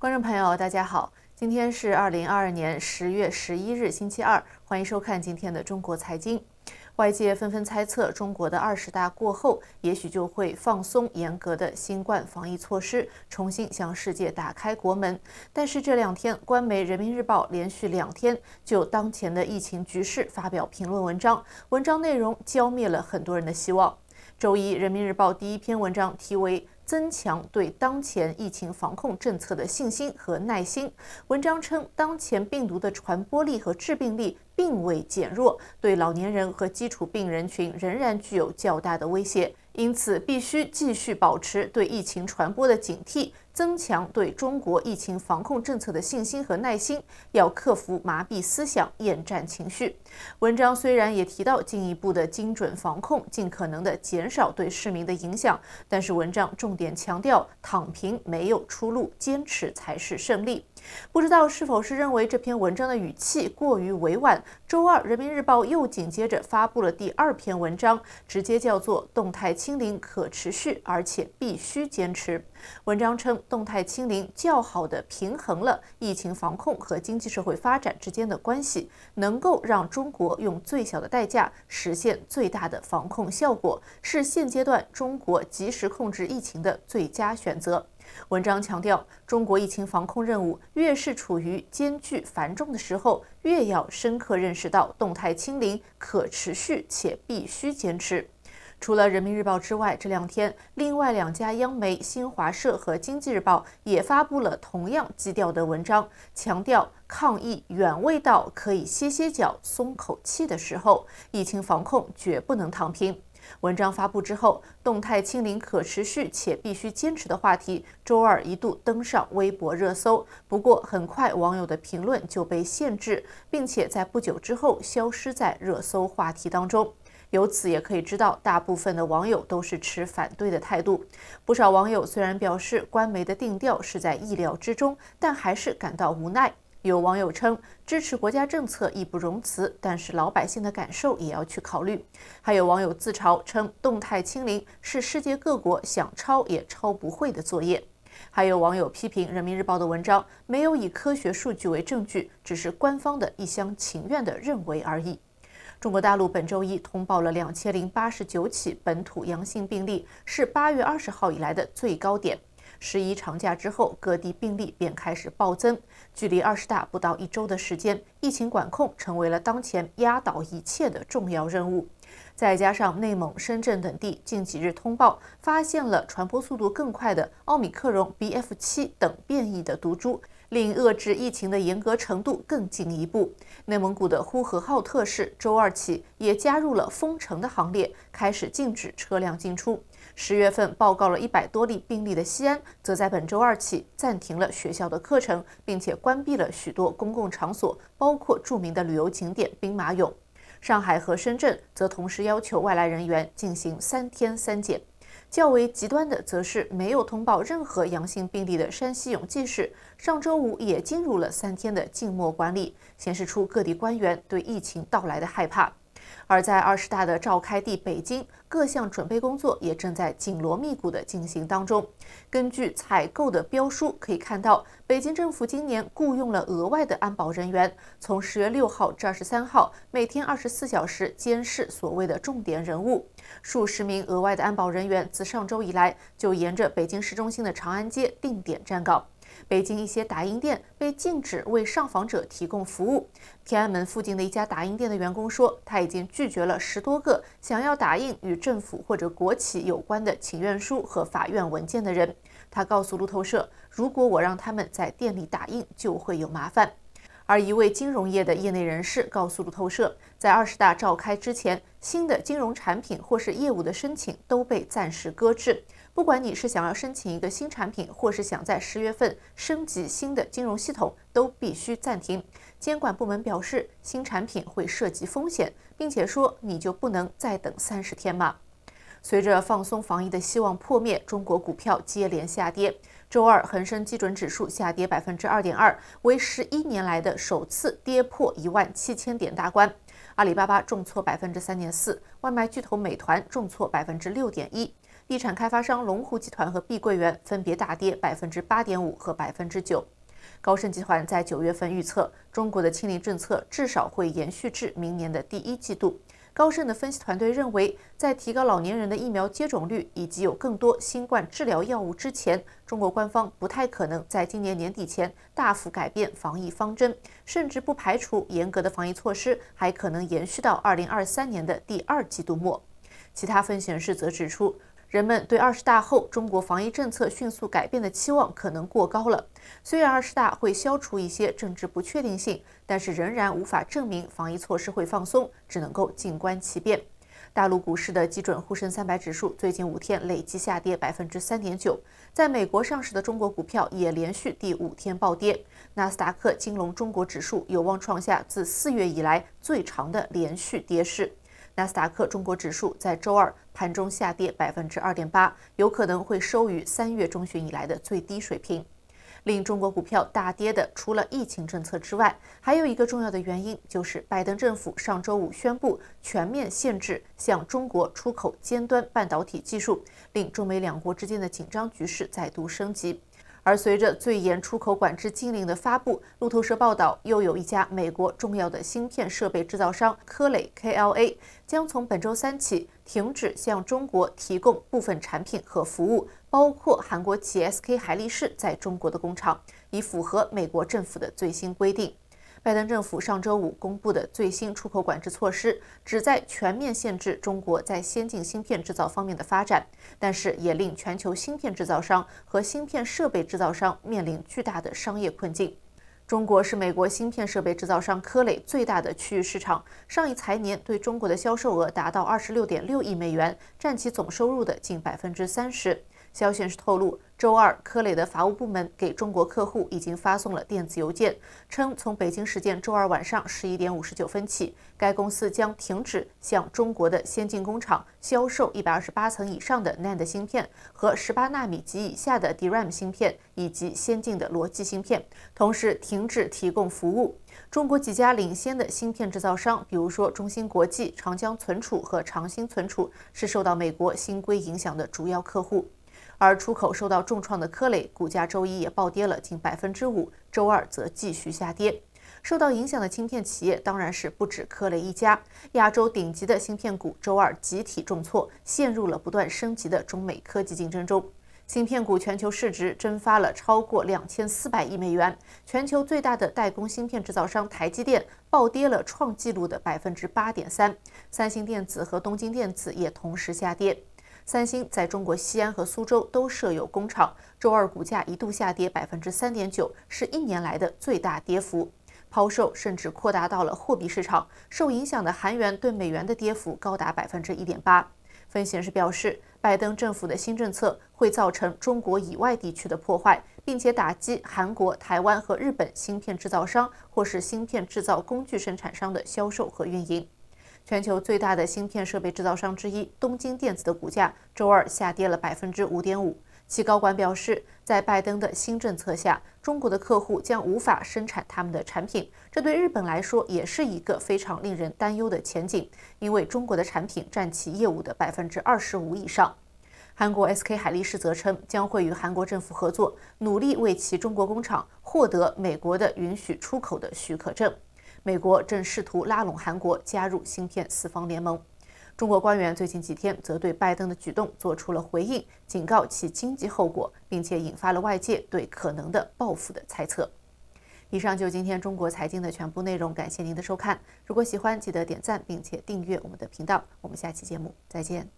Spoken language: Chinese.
观众朋友，大家好，今天是二零二二年十月十一日，星期二，欢迎收看今天的中国财经。外界纷纷猜测，中国的二十大过后，也许就会放松严格的新冠防疫措施，重新向世界打开国门。但是这两天，官媒《人民日报》连续两天就当前的疫情局势发表评论文章，文章内容浇灭了很多人的希望。周一，《人民日报》第一篇文章题为。增强对当前疫情防控政策的信心和耐心。文章称，当前病毒的传播力和致病力并未减弱，对老年人和基础病人群仍然具有较大的威胁。因此，必须继续保持对疫情传播的警惕，增强对中国疫情防控政策的信心和耐心，要克服麻痹思想、厌战情绪。文章虽然也提到进一步的精准防控，尽可能的减少对市民的影响，但是文章重点强调，躺平没有出路，坚持才是胜利。不知道是否是认为这篇文章的语气过于委婉？周二，《人民日报》又紧接着发布了第二篇文章，直接叫做“动态清零可持续，而且必须坚持”。文章称，动态清零较好的平衡了疫情防控和经济社会发展之间的关系，能够让中国用最小的代价实现最大的防控效果，是现阶段中国及时控制疫情的最佳选择。文章强调，中国疫情防控任务越是处于艰巨繁重的时候，越要深刻认识到动态清零可持续且必须坚持。除了人民日报之外，这两天另外两家央媒新华社和经济日报也发布了同样基调的文章，强调抗疫远未到可以歇歇脚、松口气的时候，疫情防控绝不能躺平。文章发布之后，动态清零可持续且必须坚持的话题，周二一度登上微博热搜。不过，很快网友的评论就被限制，并且在不久之后消失在热搜话题当中。由此也可以知道，大部分的网友都是持反对的态度。不少网友虽然表示官媒的定调是在意料之中，但还是感到无奈。有网友称支持国家政策义不容辞，但是老百姓的感受也要去考虑。还有网友自嘲称动态清零是世界各国想抄也抄不会的作业。还有网友批评人民日报的文章没有以科学数据为证据，只是官方的一厢情愿的认为而已。中国大陆本周一通报了两千零八十九起本土阳性病例，是八月二十号以来的最高点。十一长假之后，各地病例便开始暴增。距离二十大不到一周的时间，疫情管控成为了当前压倒一切的重要任务。再加上内蒙、深圳等地近几日通报发现了传播速度更快的奥密克戎 BF 七等变异的毒株，令遏制疫情的严格程度更进一步。内蒙古的呼和浩特市周二起也加入了封城的行列，开始禁止车辆进出。十月份报告了一百多例病例的西安，则在本周二起暂停了学校的课程，并且关闭了许多公共场所，包括著名的旅游景点兵马俑。上海和深圳则同时要求外来人员进行三天三检。较为极端的则是没有通报任何阳性病例的山西永济市，上周五也进入了三天的静默管理，显示出各地官员对疫情到来的害怕。而在二十大的召开地北京，各项准备工作也正在紧锣密鼓的进行当中。根据采购的标书可以看到，北京政府今年雇佣了额外的安保人员，从十月六号至二十三号，每天二十四小时监视所谓的重点人物。数十名额外的安保人员自上周以来就沿着北京市中心的长安街定点站岗。北京一些打印店被禁止为上访者提供服务。天安门附近的一家打印店的员工说，他已经拒绝了十多个想要打印与政府或者国企有关的请愿书和法院文件的人。他告诉路透社：“如果我让他们在店里打印，就会有麻烦。”而一位金融业的业内人士告诉路透社，在二十大召开之前，新的金融产品或是业务的申请都被暂时搁置。不管你是想要申请一个新产品，或是想在十月份升级新的金融系统，都必须暂停。监管部门表示，新产品会涉及风险，并且说你就不能再等三十天吗？随着放松防疫的希望破灭，中国股票接连下跌。周二，恒生基准指数下跌百分之二点二，为十一年来的首次跌破一万七千点大关。阿里巴巴重挫百分之三点四，外卖巨头美团重挫百分之六点一，地产开发商龙湖集团和碧桂园分别大跌百分之八点五和百分之九。高盛集团在九月份预测，中国的清零政策至少会延续至明年的第一季度。高盛的分析团队认为，在提高老年人的疫苗接种率以及有更多新冠治疗药物之前，中国官方不太可能在今年年底前大幅改变防疫方针，甚至不排除严格的防疫措施还可能延续到2023年的第二季度末。其他分析人士则指出。人们对二十大后中国防疫政策迅速改变的期望可能过高了。虽然二十大会消除一些政治不确定性，但是仍然无法证明防疫措施会放松，只能够静观其变。大陆股市的基准沪深三百指数最近五天累计下跌百分之三点九，在美国上市的中国股票也连续第五天暴跌，纳斯达克金融中国指数有望创下自四月以来最长的连续跌势。纳斯达克中国指数在周二盘中下跌百分之二点八，有可能会收于三月中旬以来的最低水平。令中国股票大跌的，除了疫情政策之外，还有一个重要的原因就是拜登政府上周五宣布全面限制向中国出口尖端半导体技术，令中美两国之间的紧张局势再度升级。而随着最严出口管制禁令的发布，路透社报道，又有一家美国重要的芯片设备制造商科磊 （KLA） 将从本周三起停止向中国提供部分产品和服务，包括韩国企 SK 海力士在中国的工厂，以符合美国政府的最新规定。拜登政府上周五公布的最新出口管制措施，旨在全面限制中国在先进芯片制造方面的发展，但是也令全球芯片制造商和芯片设备制造商面临巨大的商业困境。中国是美国芯片设备制造商科磊最大的区域市场，上一财年对中国的销售额达到二十六点六亿美元，占其总收入的近百分之三十。消息人士透露，周二，科磊的法务部门给中国客户已经发送了电子邮件，称从北京时间周二晚上十一点五十九分起，该公司将停止向中国的先进工厂销售一百二十八层以上的 NAND 芯片和十八纳米及以下的 DRAM 芯片以及先进的逻辑芯片，同时停止提供服务。中国几家领先的芯片制造商，比如说中芯国际、长江存储和长兴存储，是受到美国新规影响的主要客户。而出口受到重创的科磊股价周一也暴跌了近百分之五，周二则继续下跌。受到影响的芯片企业当然是不止科雷一家，亚洲顶级的芯片股周二集体重挫，陷入了不断升级的中美科技竞争中。芯片股全球市值蒸发了超过两千四百亿美元，全球最大的代工芯片制造商台积电暴跌了创纪录的百分之八点三，三星电子和东京电子也同时下跌。三星在中国西安和苏州都设有工厂。周二股价一度下跌百分之三点九，是一年来的最大跌幅。抛售甚至扩大到了货币市场，受影响的韩元对美元的跌幅高达百分之一点八。分析士表示，拜登政府的新政策会造成中国以外地区的破坏，并且打击韩国、台湾和日本芯片制造商或是芯片制造工具生产商的销售和运营。全球最大的芯片设备制造商之一东京电子的股价周二下跌了百分之五点五。其高管表示，在拜登的新政策下，中国的客户将无法生产他们的产品，这对日本来说也是一个非常令人担忧的前景，因为中国的产品占其业务的百分之二十五以上。韩国 SK 海力士则称，将会与韩国政府合作，努力为其中国工厂获得美国的允许出口的许可证。美国正试图拉拢韩国加入芯片四方联盟，中国官员最近几天则对拜登的举动做出了回应，警告其经济后果，并且引发了外界对可能的报复的猜测。以上就是今天中国财经的全部内容，感谢您的收看。如果喜欢，记得点赞并且订阅我们的频道。我们下期节目再见。